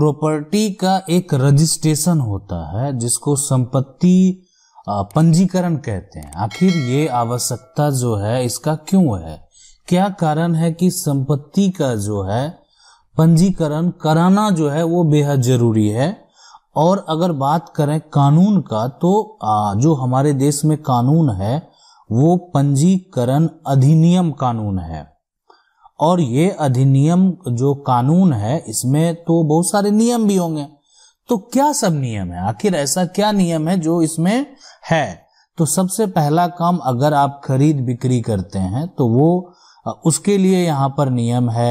property का एक registration होता है जिसको संपत्ति पंजीकरण कहते हैं आखिर ये आवश्यकता जो है इसका क्यों है क्या कारण है कि संपत्ति का जो है पंजीकरण कराना जो है वो बेहद जरूरी है और अगर बात करें कानून का तो जो हमारे देश में कानून है वो पंजीकरण अधिनियम कानून है और ये अधिनियम जो कानून है इसमें तो बहुत सारे नियम भी होंगे तो क्या सब नियम है आखिर ऐसा क्या नियम है जो इसमें है तो सबसे पहला काम अगर आप खरीद बिक्री करते हैं तो वो उसके लिए यहाँ पर नियम है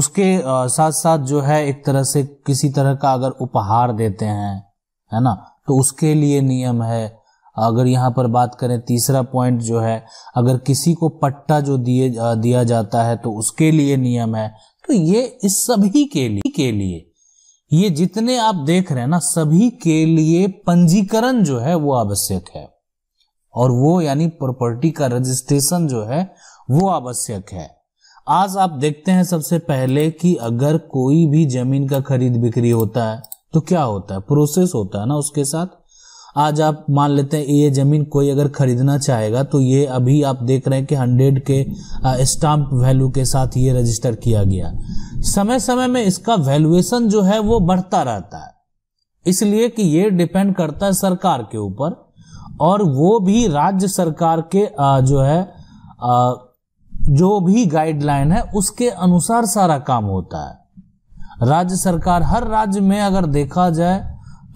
उसके साथ साथ जो है एक तरह से किसी तरह का अगर उपहार देते हैं है ना तो उसके लिए नियम है अगर यहाँ पर बात करें तीसरा पॉइंट जो है अगर किसी को पट्टा जो दिए दिया जाता है तो उसके लिए नियम है तो ये इस सभी के लिए के लिए ये जितने आप देख रहे हैं ना सभी के लिए पंजीकरण जो है वो आवश्यक है और वो यानी प्रॉपर्टी का रजिस्ट्रेशन जो है वो आवश्यक है आज आप देखते हैं सबसे पहले कि अगर कोई भी जमीन का खरीद बिक्री होता है तो क्या होता है प्रोसेस होता है ना उसके साथ आज आप मान लेते हैं ये ज़मीन कोई अगर ख़रीदना चाहेगा तो ये अभी आप देख रहे हैं कि हंड्रेड के स्टाम्प वैल्यू के साथ ये रजिस्टर किया गया समय समय में इसका वैल्यूएशन जो है वो बढ़ता रहता है इसलिए कि ये डिपेंड करता है सरकार के ऊपर और वो भी राज्य सरकार के जो है जो भी गाइडलाइन है उसके अनुसार सारा काम होता है राज्य सरकार हर राज्य में अगर देखा जाए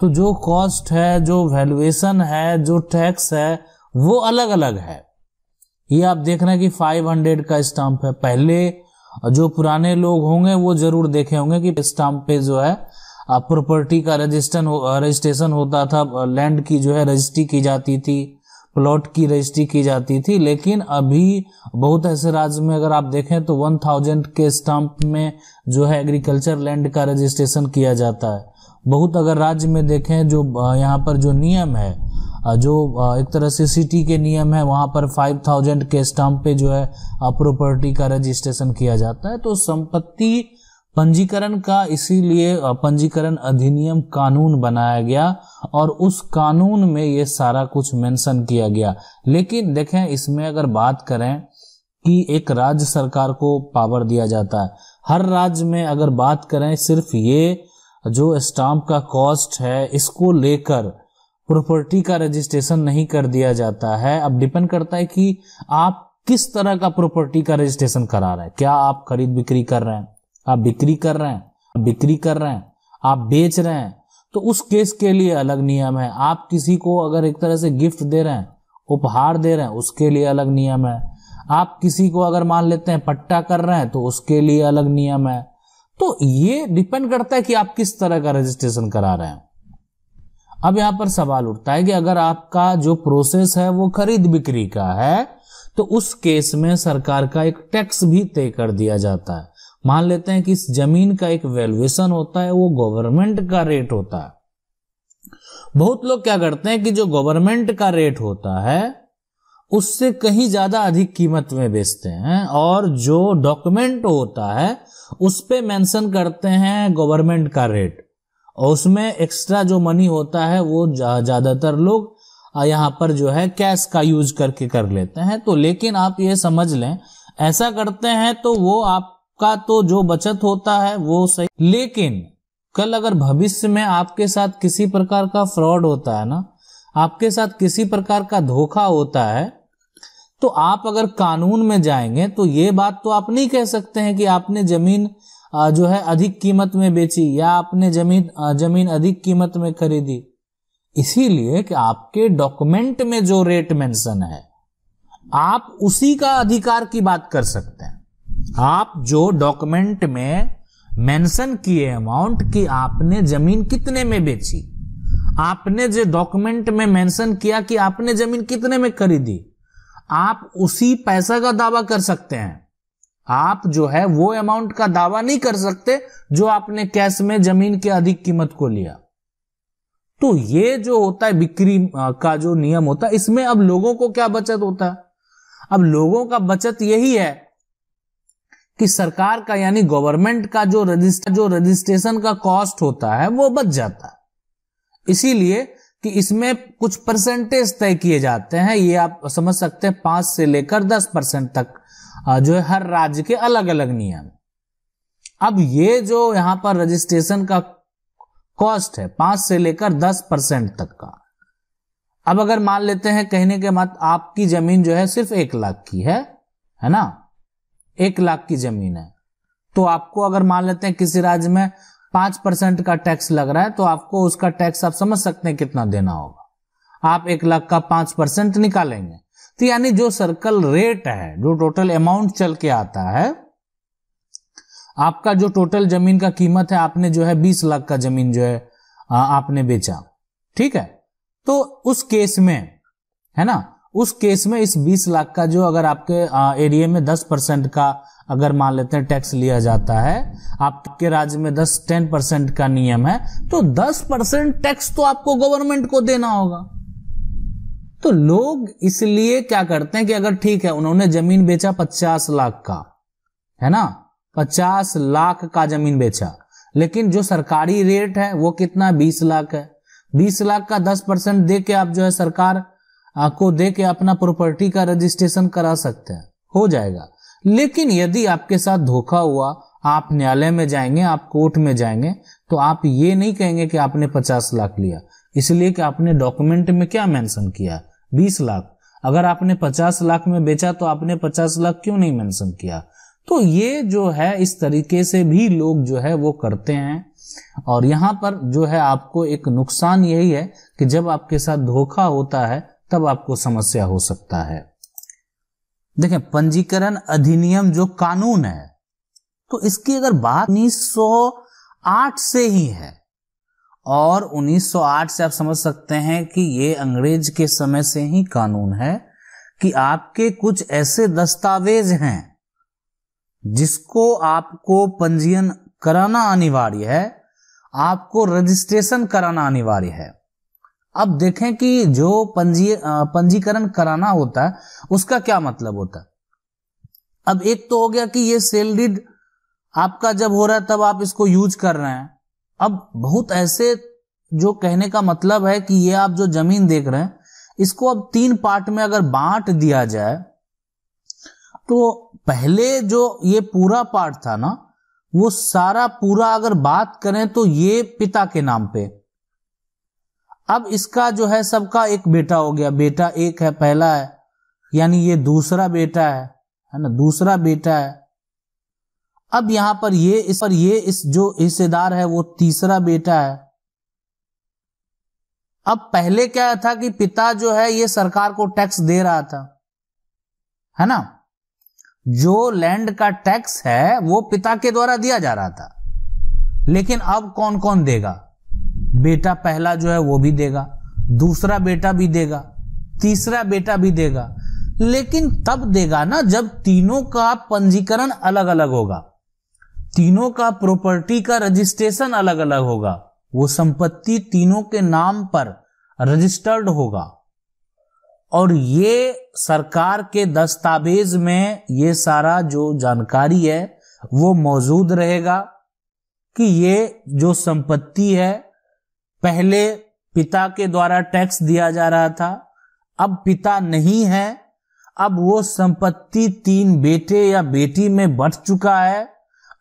तो जो कॉस्ट है जो वैल्यूएशन है जो टैक्स है वो अलग अलग है ये आप देख रहे हैं कि 500 का स्टाम्प है पहले जो पुराने लोग होंगे वो जरूर देखे होंगे कि स्टाम्प पे जो है प्रॉपर्टी का रजिस्ट्रेशन रजिस्ट्रेशन होता था लैंड की जो है रजिस्ट्री की जाती थी प्लॉट की रजिस्ट्री की जाती थी लेकिन अभी बहुत ऐसे राज्य में अगर आप देखें तो 1000 के स्टाम्प में जो है एग्रीकल्चर लैंड का रजिस्ट्रेशन किया जाता है बहुत अगर राज्य में देखें जो यहाँ पर जो नियम है जो एक तरह से सिटी के नियम है वहाँ पर फाइव थाउजेंड के स्टाम्प पे जो है प्रॉपर्टी का रजिस्ट्रेशन किया जाता है तो संपत्ति पंजीकरण का इसीलिए पंजीकरण अधिनियम कानून बनाया गया और उस कानून में ये सारा कुछ मेंशन किया गया लेकिन देखें इसमें अगर बात करें कि एक राज्य सरकार को पावर दिया जाता है हर राज्य में अगर बात करें सिर्फ ये जो स्टाम्प का कॉस्ट है इसको लेकर प्रॉपर्टी का रजिस्ट्रेशन नहीं कर दिया जाता है अब डिपेंड करता है कि आप किस तरह का प्रॉपर्टी का रजिस्ट्रेशन करा रहे हैं क्या आप खरीद बिक्री कर रहे हैं आप बिक्री कर रहे हैं आप बिक्री कर रहे हैं आप बेच रहे हैं तो उस केस के लिए अलग नियम है आप किसी को अगर एक तरह से गिफ्ट दे रहे हैं उपहार दे रहे हैं उसके लिए अलग नियम है आप किसी को अगर मान लेते हैं पट्टा कर रहे हैं तो उसके लिए अलग नियम है तो ये डिपेंड करता है कि आप किस तरह का रजिस्ट्रेशन करा रहे हैं अब यहां पर सवाल उठता है कि अगर आपका जो प्रोसेस है वो खरीद बिक्री का है तो उस केस में सरकार का एक टैक्स भी तय कर दिया जाता है मान लेते हैं कि इस जमीन का एक वैल्यूएशन होता है वो गवर्नमेंट का रेट होता है बहुत लोग क्या करते हैं कि जो गवर्नमेंट का रेट होता है उससे कहीं ज़्यादा अधिक कीमत में बेचते हैं और जो डॉक्यूमेंट होता है उस पर मैंसन करते हैं गवर्नमेंट का रेट और उसमें एक्स्ट्रा जो मनी होता है वो ज़्यादातर लोग यहाँ पर जो है कैश का यूज करके कर लेते हैं तो लेकिन आप ये समझ लें ऐसा करते हैं तो वो आपका तो जो बचत होता है वो सही लेकिन कल अगर भविष्य में आपके साथ किसी प्रकार का फ्रॉड होता है ना आपके साथ किसी प्रकार का धोखा होता है तो आप अगर कानून में जाएंगे तो ये बात तो आप नहीं कह सकते हैं कि आपने जमीन जो है अधिक कीमत में बेची या आपने जमीन जमीन अधिक कीमत में खरीदी इसीलिए कि आपके डॉक्यूमेंट में जो रेट मेंशन है आप उसी का अधिकार की बात कर सकते हैं आप जो डॉक्यूमेंट में मेंशन किए अमाउंट कि आपने जमीन कितने में बेची आपने जो डॉक्यूमेंट में मेंशन किया कि आपने जमीन कितने में खरीदी आप उसी पैसा का दावा कर सकते हैं आप जो है वो अमाउंट का दावा नहीं कर सकते जो आपने कैश में जमीन के अधिक कीमत को लिया तो ये जो होता है बिक्री का जो नियम होता है इसमें अब लोगों को क्या बचत होता है अब लोगों का बचत यही है कि सरकार का यानी गवर्नमेंट का जो रजिस्टर जो रजिस्ट्रेशन का कॉस्ट होता है वो बच जाता है इसीलिए कि इसमें कुछ परसेंटेज तय किए जाते हैं ये आप समझ सकते हैं पांच से लेकर दस परसेंट तक जो है हर राज्य के अलग अलग नियम अब ये जो यहां पर रजिस्ट्रेशन का कॉस्ट है पांच से लेकर दस परसेंट तक का अब अगर मान लेते हैं कहने के मत आपकी जमीन जो है सिर्फ एक लाख की है है ना एक लाख की जमीन है तो आपको अगर मान लेते हैं किसी राज्य में पांच परसेंट का टैक्स लग रहा है तो आपको उसका टैक्स आप समझ सकते हैं कितना देना होगा आप एक लाख का पांच परसेंट निकालेंगे तो यानी जो सर्कल रेट है जो टोटल अमाउंट चल के आता है आपका जो टोटल जमीन का कीमत है आपने जो है बीस लाख का जमीन जो है आपने बेचा ठीक है तो उस केस में है ना उस केस में इस बीस लाख का जो अगर आपके एरिया में दस परसेंट का अगर मान लेते हैं टैक्स लिया जाता है आपके राज्य में दस टेन परसेंट का नियम है तो दस परसेंट टैक्स तो आपको गवर्नमेंट को देना होगा तो लोग इसलिए क्या करते हैं कि अगर ठीक है उन्होंने जमीन बेचा पचास लाख का है ना पचास लाख का जमीन बेचा लेकिन जो सरकारी रेट है वो कितना बीस लाख है बीस लाख का दस परसेंट दे के आप जो है सरकार को दे के अपना प्रॉपर्टी का रजिस्ट्रेशन करा सकते हैं हो जाएगा लेकिन यदि आपके साथ धोखा हुआ आप न्यायालय में जाएंगे आप कोर्ट में जाएंगे तो आप ये नहीं कहेंगे कि आपने पचास लाख लिया इसलिए कि आपने डॉक्यूमेंट में क्या मेंशन किया बीस लाख अगर आपने पचास लाख में बेचा तो आपने पचास लाख क्यों नहीं मेंशन किया तो ये जो है इस तरीके से भी लोग जो है वो करते हैं और यहां पर जो है आपको एक नुकसान यही है कि जब आपके साथ धोखा होता है तब आपको समस्या हो सकता है देखें पंजीकरण अधिनियम जो कानून है तो इसकी अगर बात 1908 से ही है और 1908 से आप समझ सकते हैं कि ये अंग्रेज के समय से ही कानून है कि आपके कुछ ऐसे दस्तावेज हैं जिसको आपको पंजीयन कराना अनिवार्य है आपको रजिस्ट्रेशन कराना अनिवार्य है अब देखें कि जो पंजी पंजीकरण कराना होता है उसका क्या मतलब होता है अब एक तो हो गया कि ये सेलरीड आपका जब हो रहा है तब आप इसको यूज कर रहे हैं अब बहुत ऐसे जो कहने का मतलब है कि ये आप जो जमीन देख रहे हैं इसको अब तीन पार्ट में अगर बांट दिया जाए तो पहले जो ये पूरा पार्ट था ना वो सारा पूरा अगर बात करें तो ये पिता के नाम पे अब इसका जो है सबका एक बेटा हो गया बेटा एक है पहला है यानी ये दूसरा बेटा है है ना दूसरा बेटा है अब यहां पर ये इस पर ये इस जो हिस्सेदार है वो तीसरा बेटा है अब पहले क्या था कि पिता जो है ये सरकार को टैक्स दे रहा था है ना जो लैंड का टैक्स है वो पिता के द्वारा दिया जा रहा था लेकिन अब कौन कौन देगा बेटा पहला जो है वो भी देगा दूसरा बेटा भी देगा तीसरा बेटा भी देगा लेकिन तब देगा ना जब तीनों का पंजीकरण अलग अलग होगा तीनों का प्रॉपर्टी का रजिस्ट्रेशन अलग अलग होगा वो संपत्ति तीनों के नाम पर रजिस्टर्ड होगा और ये सरकार के दस्तावेज में ये सारा जो जानकारी है वो मौजूद रहेगा कि ये जो संपत्ति है पहले पिता के द्वारा टैक्स दिया जा रहा था अब पिता नहीं है अब वो संपत्ति तीन बेटे या बेटी में बढ़ चुका है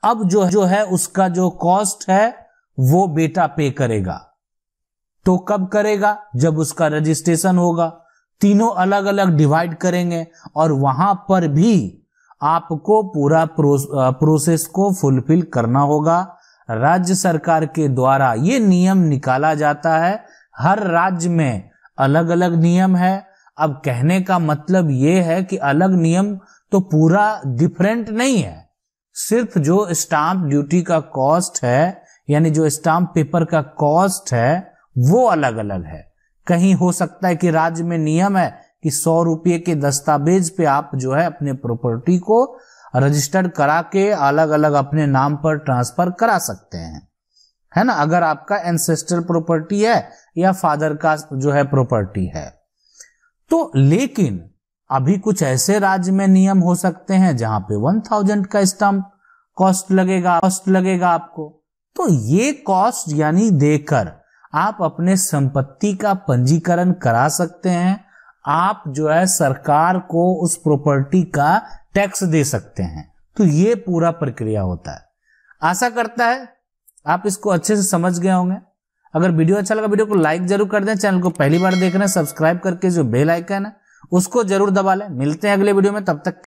अब जो जो है उसका जो कॉस्ट है वो बेटा पे करेगा तो कब करेगा जब उसका रजिस्ट्रेशन होगा तीनों अलग अलग डिवाइड करेंगे और वहां पर भी आपको पूरा प्रोसेस को फुलफिल करना होगा राज्य सरकार के द्वारा ये नियम निकाला जाता है हर राज्य में अलग अलग नियम है अब कहने का मतलब ये है कि अलग नियम तो पूरा डिफरेंट नहीं है सिर्फ जो स्टाम्प ड्यूटी का कॉस्ट है यानी जो स्टाम्प पेपर का कॉस्ट है वो अलग अलग है कहीं हो सकता है कि राज्य में नियम है कि सौ रुपये के दस्तावेज पे आप जो है अपने प्रॉपर्टी को रजिस्टर्ड करा के अलग अलग अपने नाम पर ट्रांसफर करा सकते हैं है ना अगर आपका एंसेस्टर प्रॉपर्टी है या फादर का जो है प्रॉपर्टी है तो लेकिन अभी कुछ ऐसे राज्य में नियम हो सकते हैं जहां पे वन थाउजेंड का स्टम्प कॉस्ट लगेगा कॉस्ट लगेगा आपको तो ये कॉस्ट यानी देकर आप अपने संपत्ति का पंजीकरण करा सकते हैं आप जो है सरकार को उस प्रॉपर्टी का टैक्स दे सकते हैं तो ये पूरा प्रक्रिया होता है आशा करता है आप इसको अच्छे से समझ गए होंगे अगर वीडियो अच्छा लगा वीडियो को लाइक जरूर कर दें चैनल को पहली बार देख रहे हैं सब्सक्राइब करके जो बेल आइकन है उसको जरूर दबा लें मिलते हैं अगले वीडियो में तब तक